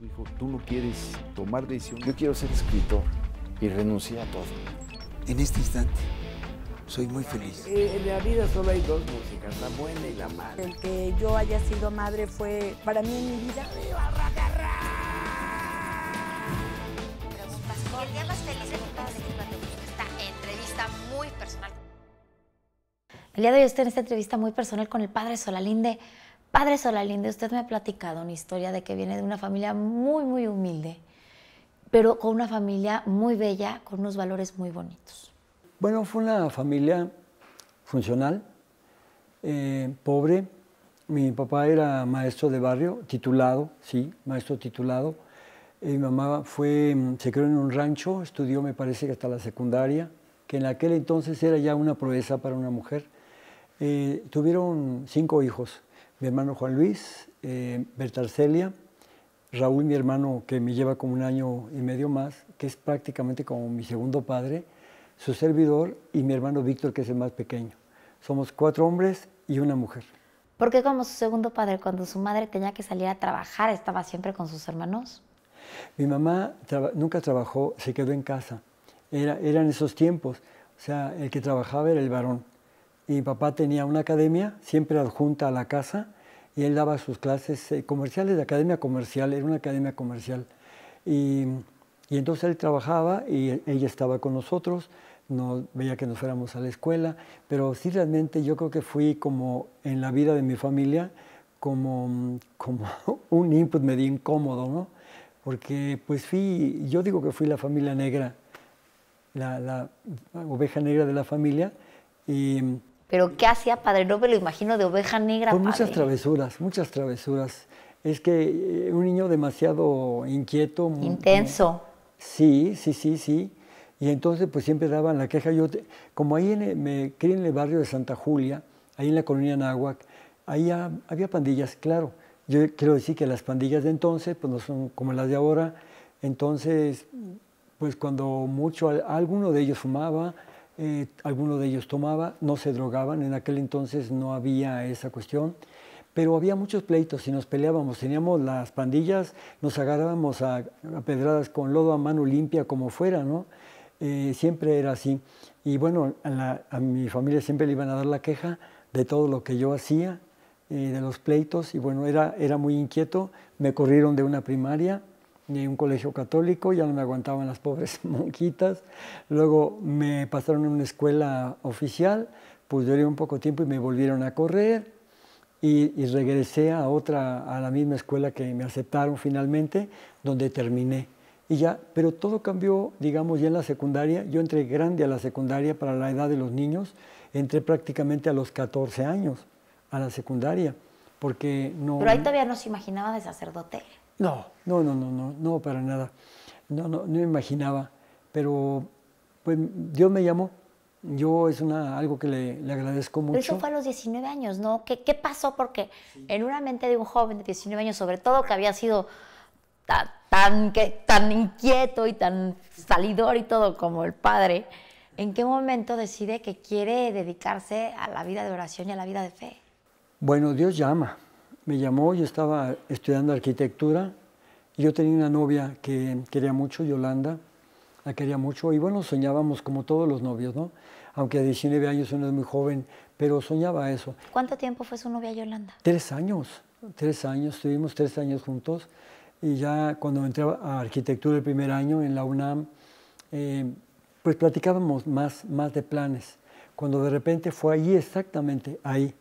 Hijo, tú no quieres tomar decisión. Yo quiero ser escritor y renunciar a todo. En este instante, soy muy feliz. Eh, en la vida solo hay dos músicas, la buena y la mala. El que yo haya sido madre fue, para mí en mi vida, ¡Viva El día más feliz de mi esta entrevista muy personal. El día de hoy estoy en esta entrevista muy personal con el padre Solalinde. Padre Solalinde, usted me ha platicado una historia de que viene de una familia muy, muy humilde, pero con una familia muy bella, con unos valores muy bonitos. Bueno, fue una familia funcional, eh, pobre. Mi papá era maestro de barrio, titulado, sí, maestro titulado. Eh, mi mamá fue, mm, se creó en un rancho, estudió me parece que hasta la secundaria, que en aquel entonces era ya una proeza para una mujer. Eh, tuvieron cinco hijos, mi hermano Juan Luis, eh, Bertarcelia, Raúl, mi hermano, que me lleva como un año y medio más, que es prácticamente como mi segundo padre, su servidor y mi hermano Víctor, que es el más pequeño. Somos cuatro hombres y una mujer. ¿Por qué como su segundo padre, cuando su madre tenía que salir a trabajar, estaba siempre con sus hermanos. Mi mamá nunca trabajó, se quedó en casa. Era, eran esos tiempos. O sea, el que trabajaba era el varón y mi papá tenía una academia, siempre adjunta a la casa, y él daba sus clases eh, comerciales, de academia comercial, era una academia comercial. Y, entonces él trabajaba y ella estaba con nosotros, no veía que nos fuéramos a la escuela, pero sí realmente yo creo que fui como en la vida de mi familia, como, como un input medio incómodo, ¿no? Porque pues fui, yo digo que fui la familia negra, la, la oveja negra de la familia, y pero ¿qué hacía padre? No me lo imagino de oveja negra. Con muchas travesuras, muchas travesuras. Es que eh, un niño demasiado inquieto. Intenso. sí, sí, sí, sí. Y entonces pues siempre daban la queja. Yo como ahí me crié en el barrio de Santa Julia, ahí en la colonia Nahuac, ahí había pandillas, claro. Yo quiero decir que las pandillas de entonces pues no son como las de ahora. Entonces, pues cuando mucho, alguno de ellos fumaba, eh, alguno de ellos tomaba, no se drogaban, en aquel entonces no había esa cuestión, pero había muchos pleitos y nos peleábamos, teníamos las pandillas, nos agarrábamos a, pedradas con lodo a mano limpia, como fuera, ¿no? Eh, siempre era así. Y bueno, a, mi familia siempre le iban a dar la queja de todo lo que yo hacía, eh, de los pleitos, y bueno, era, era muy inquieto, me corrieron de una primaria, ni un colegio católico, ya no me aguantaban las pobres monjitas. Luego me pasaron a una escuela oficial, pues duré un poco tiempo y me volvieron a correr y, y, regresé a otra, a la misma escuela que me aceptaron finalmente, donde terminé. Y ya, pero todo cambió, digamos, ya en la secundaria. Yo entré grande a la secundaria para la edad de los niños, entré prácticamente a los 14 años a la secundaria, porque no... Pero ahí todavía no se imaginaba de sacerdote. No, no, no, no, no, no, para nada. No, no, no imaginaba, pero pues Dios me llamó. Yo es una, algo que le, agradezco mucho. Pero eso fue a los 19 años, ¿no? ¿Qué, pasó? Porque en una mente de un joven de 19 años, sobre todo que había sido tan, tan inquieto y tan salidor y todo como el padre, ¿en qué momento decide que quiere dedicarse a la vida de oración y a la vida de fe? Bueno, Dios llama me llamó, yo estaba estudiando arquitectura, y yo tenía una novia que quería mucho, Yolanda, la quería mucho, y bueno, soñábamos como todos los novios, ¿no? Aunque a 19 años uno es muy joven, pero soñaba eso. ¿Cuánto tiempo fue su novia Yolanda? Tres años, tres años, estuvimos tres años juntos, y ya cuando entré a arquitectura el primer año en la UNAM, eh, pues platicábamos más, más de planes. Cuando de repente fue ahí, exactamente ahí,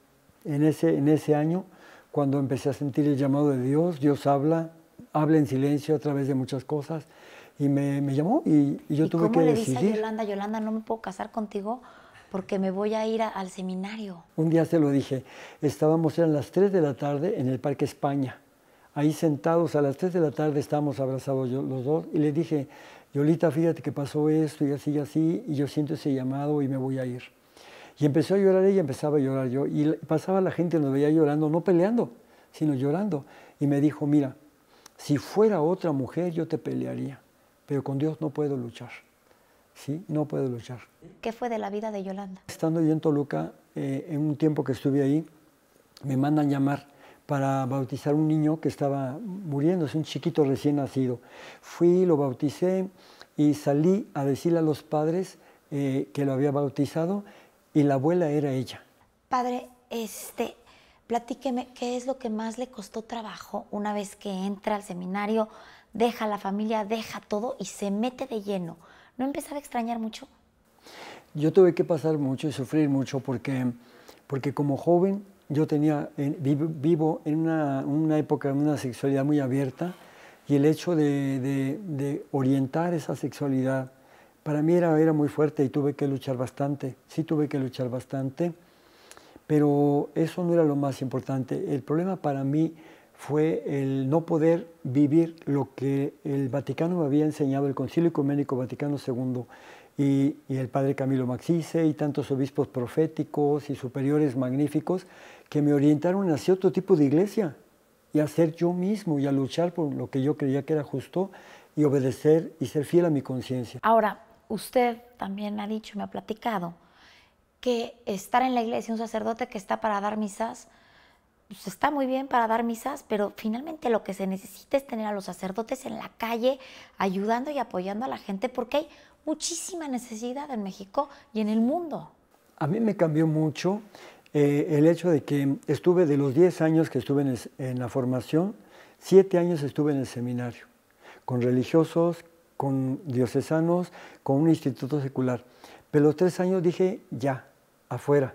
en ese, en ese año, cuando empecé a sentir el llamado de Dios, Dios habla, habla en silencio a través de muchas cosas, y me, llamó y, yo tuve que decidir. ¿Cómo le dice a Yolanda, Yolanda, no me puedo casar contigo porque me voy a ir al seminario? Un día se lo dije, estábamos, eran las 3 de la tarde en el Parque España, ahí sentados a las 3 de la tarde estábamos abrazados los dos, y le dije, Yolita, fíjate que pasó esto y así y así, y yo siento ese llamado y me voy a ir. Y empezó a llorar ella, empezaba a llorar yo. Y pasaba la gente, nos veía llorando, no peleando, sino llorando. Y me dijo, mira, si fuera otra mujer yo te pelearía, pero con Dios no puedo luchar. ¿Sí? No puedo luchar. ¿Qué fue de la vida de Yolanda? Estando yo en Toluca, eh, en un tiempo que estuve ahí, me mandan llamar para bautizar un niño que estaba muriéndose, un chiquito recién nacido. Fui, lo bauticé y salí a decirle a los padres eh, que lo había bautizado y la abuela era ella. Padre, este, platíqueme, ¿qué es lo que más le costó trabajo una vez que entra al seminario, deja la familia, deja todo y se mete de lleno? ¿No empezaba a extrañar mucho? Yo tuve que pasar mucho y sufrir mucho porque, porque como joven yo tenía, vivo en una, época de una sexualidad muy abierta y el hecho de orientar esa sexualidad para mí era, era muy fuerte y tuve que luchar bastante, sí tuve que luchar bastante, pero eso no era lo más importante. El problema para mí fue el no poder vivir lo que el Vaticano me había enseñado, el Concilio Ecuménico Vaticano II y, y, el Padre Camilo Maxice y tantos obispos proféticos y superiores magníficos que me orientaron hacia otro tipo de iglesia y a ser yo mismo y a luchar por lo que yo creía que era justo y obedecer y ser fiel a mi conciencia. Ahora, usted también ha dicho, me ha platicado, que estar en la iglesia un sacerdote que está para dar misas, pues, está muy bien para dar misas, pero finalmente lo que se necesita es tener a los sacerdotes en la calle ayudando y apoyando a la gente porque hay muchísima necesidad en México y en el mundo. A mí me cambió mucho eh, el hecho de que estuve de los 10 años que estuve en, en la formación, 7 años estuve en el seminario, con religiosos con diocesanos, con un instituto secular. Pero los tres años dije, ya, afuera,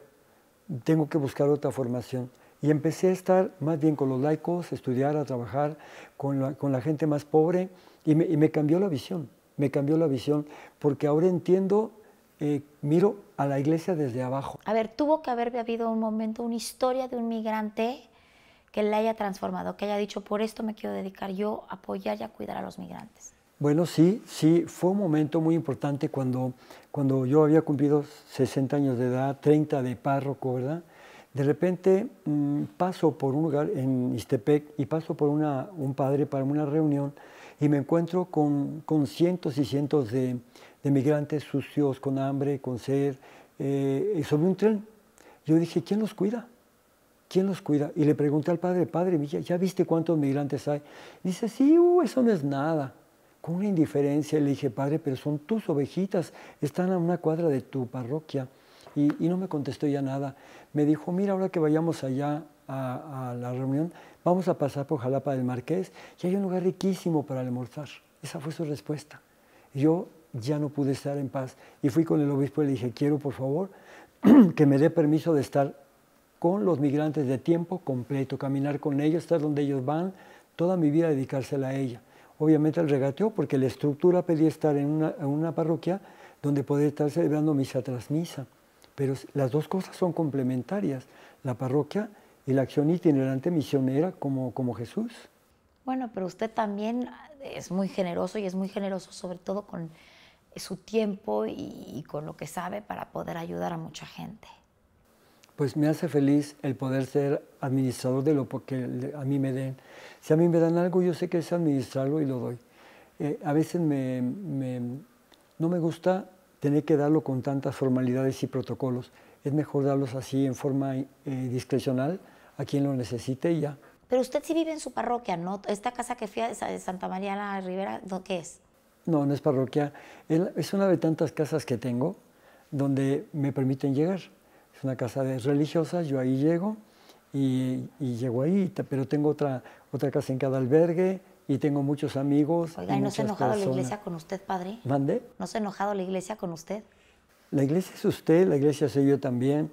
tengo que buscar otra formación. Y empecé a estar más bien con los laicos, a estudiar, a trabajar con la, gente más pobre y me, cambió la visión, me cambió la visión porque ahora entiendo, eh, miro a la iglesia desde abajo. A ver, tuvo que haber habido un momento, una historia de un migrante que le haya transformado, que haya dicho, por esto me quiero dedicar yo a apoyar y a cuidar a los migrantes. Bueno, sí, sí, fue un momento muy importante cuando, cuando yo había cumplido 60 años de edad, 30 de párroco, ¿verdad? De repente mm, paso por un lugar en Istepec y paso por un padre para una reunión y me encuentro con, con cientos y cientos de, de, migrantes sucios, con hambre, con sed, eh, sobre un tren. Yo dije, ¿quién los cuida? ¿Quién los cuida? Y le pregunté al padre, padre, ¿ya viste cuántos migrantes hay? Dice, sí, uh, eso no es nada con una indiferencia le dije, padre, pero son tus ovejitas, están a una cuadra de tu parroquia. Y, no me contestó ya nada. Me dijo, mira, ahora que vayamos allá a, a, la reunión, vamos a pasar por Jalapa del Marqués y hay un lugar riquísimo para almorzar. Esa fue su respuesta. Yo ya no pude estar en paz y fui con el obispo y le dije, quiero por favor que me dé permiso de estar con los migrantes de tiempo completo, caminar con ellos, estar donde ellos van, toda mi vida dedicársela a ella obviamente el regateo, porque la estructura pedía estar en una, parroquia donde puede estar celebrando misa tras misa. Pero las dos cosas son complementarias, la parroquia y la acción itinerante misionera como, como Jesús. Bueno, pero usted también es muy generoso y es muy generoso sobre todo con su tiempo y con lo que sabe para poder ayudar a mucha gente pues me hace feliz el poder ser administrador de lo que a mí me den. Si a mí me dan algo, yo sé que es administrarlo y lo doy. Eh, a veces no me gusta tener que darlo con tantas formalidades y protocolos. Es mejor darlos así en forma eh, discrecional a quien lo necesite y ya. Pero usted sí vive en su parroquia, ¿no? Esta casa que fui a de Santa María la Rivera, ¿qué es? No, no es parroquia. Es una de tantas casas que tengo donde me permiten llegar una casa de religiosas, yo ahí llego y, llego ahí, pero tengo otra, otra casa en cada albergue y tengo muchos amigos. Oiga, ¿y no se ha enojado la iglesia con usted, padre? ¿Mande? ¿No se ha enojado la iglesia con usted? La iglesia es usted, la iglesia soy yo también.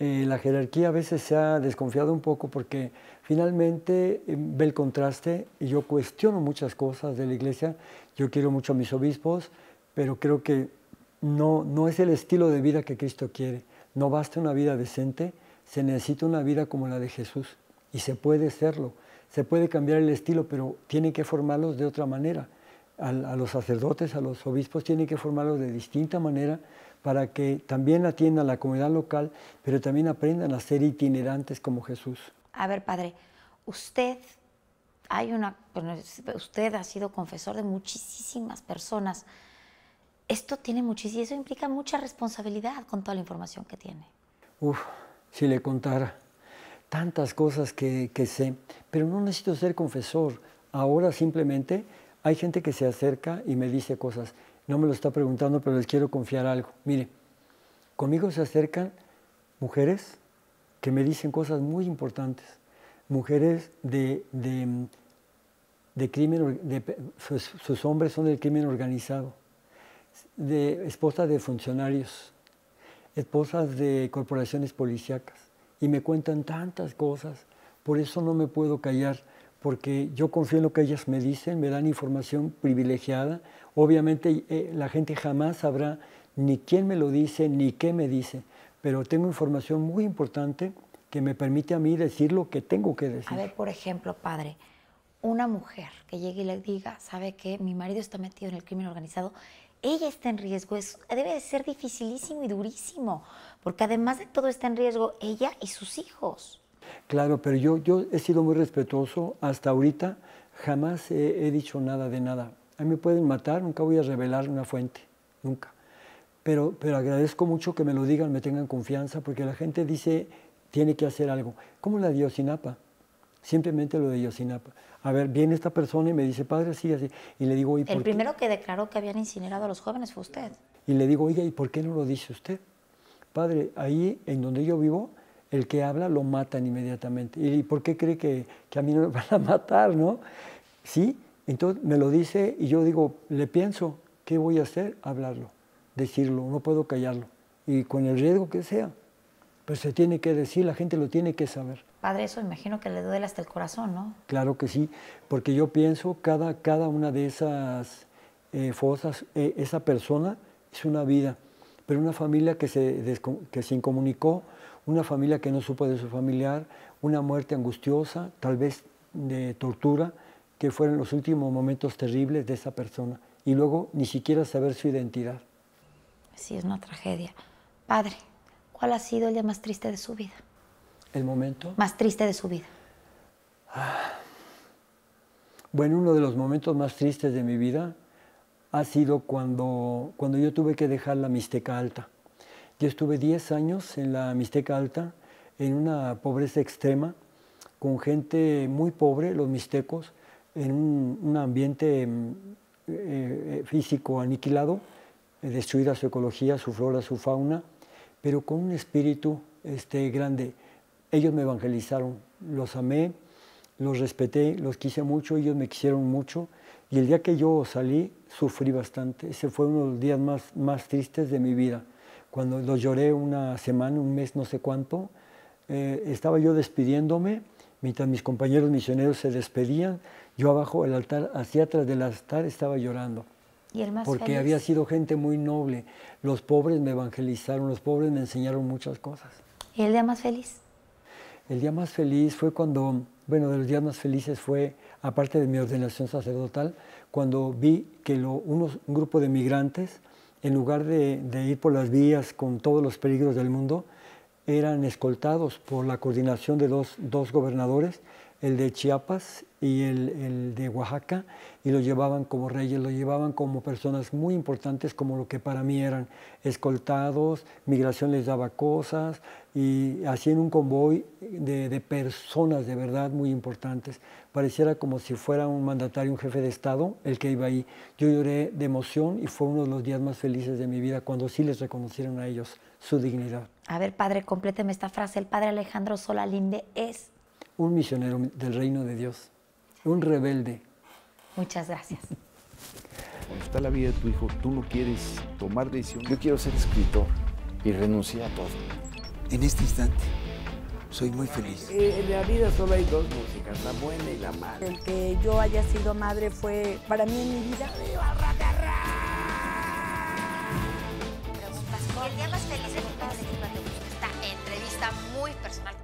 Eh, la jerarquía a veces se ha desconfiado un poco porque finalmente em, ve el contraste y yo cuestiono muchas cosas de la iglesia. Yo quiero mucho a mis obispos, pero creo que no, no es el estilo de vida que Cristo quiere. No basta una vida decente, se necesita una vida como la de Jesús. Y se puede serlo. Se puede cambiar el estilo, pero tienen que formarlos de otra manera. A, los sacerdotes, a los obispos, tienen que formarlos de distinta manera para que también atiendan a la comunidad local, pero también aprendan a ser itinerantes como Jesús. A ver, padre, usted hay una, usted ha sido confesor de muchísimas personas esto tiene muchísimo, eso implica mucha responsabilidad con toda la información que tiene. Uf, si le contara tantas cosas que, sé, pero no necesito ser confesor. Ahora simplemente hay gente que se acerca y me dice cosas. No me lo está preguntando, pero les quiero confiar algo. Mire, conmigo se acercan mujeres que me dicen cosas muy importantes. Mujeres de, crimen, sus hombres son del crimen organizado de esposas de funcionarios, esposas de corporaciones policíacas, y me cuentan tantas cosas, por eso no me puedo callar, porque yo confío en lo que ellas me dicen, me dan información privilegiada, obviamente eh, la gente jamás sabrá ni quién me lo dice, ni qué me dice, pero tengo información muy importante que me permite a mí decir lo que tengo que decir. A ver, por ejemplo, padre, una mujer que llegue y le diga, sabe que mi marido está metido en el crimen organizado ella está en riesgo, debe de ser dificilísimo y durísimo, porque además de todo está en riesgo ella y sus hijos. Claro, pero yo, yo he sido muy respetuoso hasta ahorita, jamás he, dicho nada de nada. A mí me pueden matar, nunca voy a revelar una fuente, nunca. Pero, pero agradezco mucho que me lo digan, me tengan confianza, porque la gente dice, tiene que hacer algo. Como la de sinapa? simplemente lo de sinapa a ver, viene esta persona y me dice, padre, sí, así. Y le digo, ¿y El primero que declaró que habían incinerado a los jóvenes fue usted. Y le digo, oiga, ¿y por qué no lo dice usted? Padre, ahí en donde yo vivo, el que habla lo matan inmediatamente. ¿Y por qué cree que, que a mí no me van a matar, no? Sí, entonces me lo dice y yo digo, le pienso, ¿qué voy a hacer? Hablarlo, decirlo, no puedo callarlo. Y con el riesgo que sea pues se tiene que decir, la gente lo tiene que saber. Padre, eso imagino que le duele hasta el corazón, ¿no? Claro que sí, porque yo pienso cada, cada una de esas eh, fosas, eh, esa persona es una vida, pero una familia que se, que se incomunicó, una familia que no supo de su familiar, una muerte angustiosa, tal vez de tortura, que fueron los últimos momentos terribles de esa persona, y luego ni siquiera saber su identidad. Sí, es una tragedia. Padre, ¿Cuál ha sido el día más triste de su vida? ¿El momento? Más triste de su vida. Ah. Bueno, uno de los momentos más tristes de mi vida ha sido cuando, cuando yo tuve que dejar la Mixteca Alta. Yo estuve 10 años en la Mixteca Alta, en una pobreza extrema, con gente muy pobre, los mixtecos, en un, ambiente eh, eh, físico aniquilado, eh, destruida su ecología, su flora, su fauna pero con un espíritu este, grande. Ellos me evangelizaron, los amé, los respeté, los quise mucho, ellos me quisieron mucho. Y el día que yo salí, sufrí bastante. Ese fue uno de los días más, tristes de mi vida. Cuando los lloré una semana, un mes, no sé cuánto, eh, estaba yo despidiéndome, mientras mis compañeros misioneros se despedían, yo abajo del altar, hacia atrás del altar, estaba llorando porque había sido gente muy noble. Los pobres me evangelizaron, los pobres me enseñaron muchas cosas. ¿Y el día más feliz? El día más feliz fue cuando, bueno, de los días más felices fue, aparte de mi ordenación sacerdotal, cuando vi que un grupo de migrantes, en lugar de, ir por las vías con todos los peligros del mundo, eran escoltados por la coordinación de dos, dos gobernadores el de Chiapas y el, de Oaxaca, y lo llevaban como reyes, lo llevaban como personas muy importantes, como lo que para mí eran escoltados, migración les daba cosas, y en un convoy de, de personas de verdad muy importantes. Pareciera como si fuera un mandatario, un jefe de Estado, el que iba ahí. Yo lloré de emoción y fue uno de los días más felices de mi vida cuando sí les reconocieron a ellos su dignidad. A ver, padre, compléteme esta frase. El padre Alejandro Solalinde es un misionero del reino de Dios, un rebelde. Muchas gracias. Cuando está la vida de tu hijo, tú no quieres tomar decisión. Yo quiero ser escritor y renunciar a todo. En este instante, soy muy feliz. Eh, en la vida solo hay dos músicas, la buena y la mala. El que yo haya sido madre fue para mí en mi vida. ¡Viva El día más feliz de mi esta entrevista muy personal.